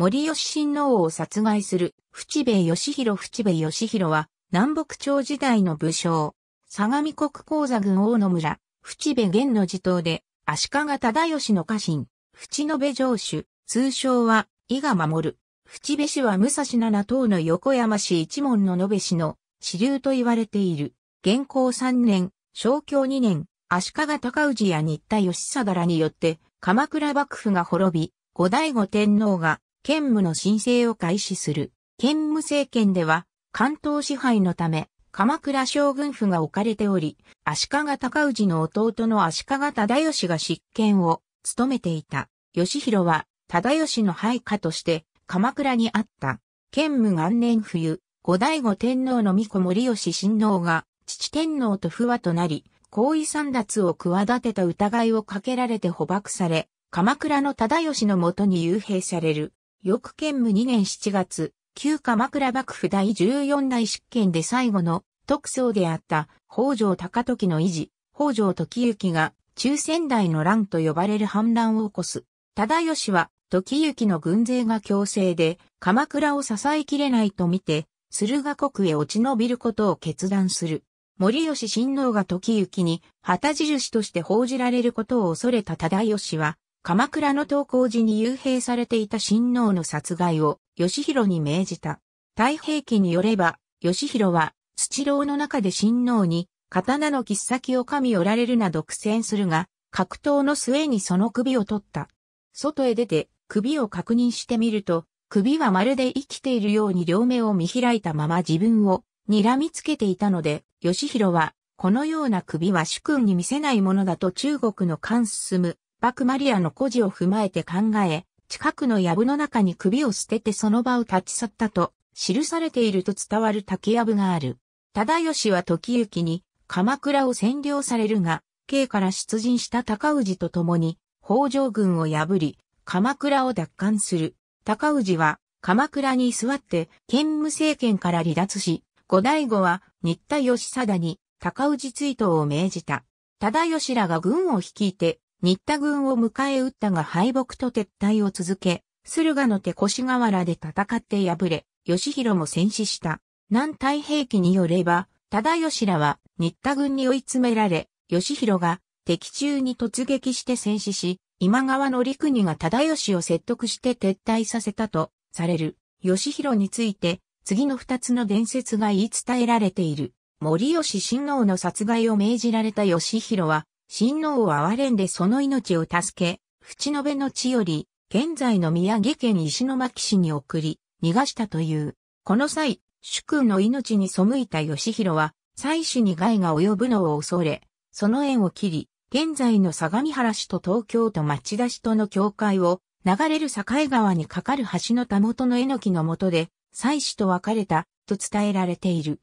森吉親王を殺害する、淵部義弘淵部義弘は、南北朝時代の武将、相模国鉱座軍大野村、淵部玄の地頭で、足利忠義の家臣、淵野部城主、通称は、伊賀守る。淵部氏は武蔵七島の横山市一門の延べ氏の支流と言われている。元寇三年、昭教二年、足利高氏や新田義貞らによって、鎌倉幕府が滅び、後醍醐天皇が兼務の申請を開始する。兼務政権では、関東支配のため、鎌倉将軍府が置かれており、足利高氏の弟の足利忠義が執権を務めていた。義弘は、忠義の配下として、鎌倉にあった。兼務元年冬、後醍醐天皇の御子森吉親王が、父天皇と不和となり、皇位三奪を企てた疑いをかけられて捕獲され、鎌倉の忠義のもとに幽閉される。翌兼務2年7月、旧鎌倉幕府第14代執権で最後の特捜であった北条高時の維持、北条時行が中仙台の乱と呼ばれる反乱を起こす。忠義は時行の軍勢が強制で鎌倉を支えきれないと見て、駿河国へ落ち延びることを決断する。森吉親王が時行に旗印として報じられることを恐れた忠義は、鎌倉の投稿時に幽閉されていた親王の殺害を義弘に命じた。太平記によれば、義弘は土牢の中で親王に刀の切っ先を噛み折られるなど苦戦するが、格闘の末にその首を取った。外へ出て首を確認してみると、首はまるで生きているように両目を見開いたまま自分を睨みつけていたので、義弘は、このような首は主君に見せないものだと中国の関進むバクマリアの故事を踏まえて考え、近くの藪の中に首を捨ててその場を立ち去ったと、記されていると伝わる竹藪がある。忠義は時行に、鎌倉を占領されるが、京から出陣した高氏と共に、北条軍を破り、鎌倉を奪還する。高氏は、鎌倉に座って、兼務政権から離脱し、後醍醐は、新田義貞に、高氏追討を命じた。忠義らが軍を率いて、新田軍を迎え撃ったが敗北と撤退を続け、駿河の手越河原で戦って敗れ、義弘も戦死した。南太平記によれば、忠義らは新田軍に追い詰められ、義弘が敵中に突撃して戦死し、今川の陸国が忠義を説得して撤退させたとされる。義弘について、次の二つの伝説が言い伝えられている。森吉親王の殺害を命じられた義弘は、親王は哀れんでその命を助け、淵延の地より、現在の宮城県石巻市に送り、逃がしたという。この際、主君の命に背いた義弘は、妻子に害が及ぶのを恐れ、その縁を切り、現在の相模原市と東京都町田市との境界を、流れる境川に架かる橋のたもとの榎のきのもとで、妻子と別れた、と伝えられている。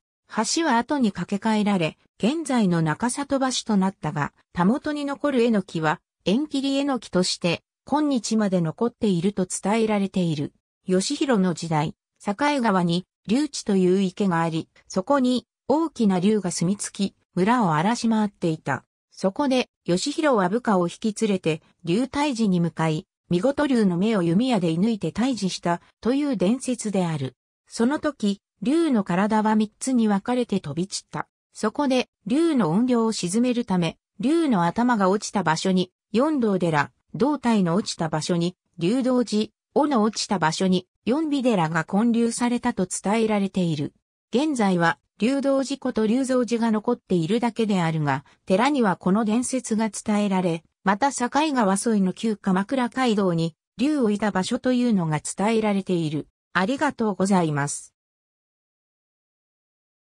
橋は後に架け替えられ、現在の中里橋となったが、たもとに残る絵の木は、縁切り絵の木として、今日まで残っていると伝えられている。吉弘の時代、境川に、竜地という池があり、そこに、大きな竜が住み着き、村を荒らし回っていた。そこで、吉弘は部下を引き連れて、竜退治に向かい、見事竜の目を弓矢で射抜いて退治した、という伝説である。その時、竜の体は三つに分かれて飛び散った。そこで、竜の音量を沈めるため、竜の頭が落ちた場所に、四道寺、胴体の落ちた場所に、竜道寺、尾の落ちた場所に、四尾寺が建立されたと伝えられている。現在は、竜道寺こと竜造寺が残っているだけであるが、寺にはこの伝説が伝えられ、また境川沿いの旧鎌倉街道に、竜をいた場所というのが伝えられている。ありがとうございます。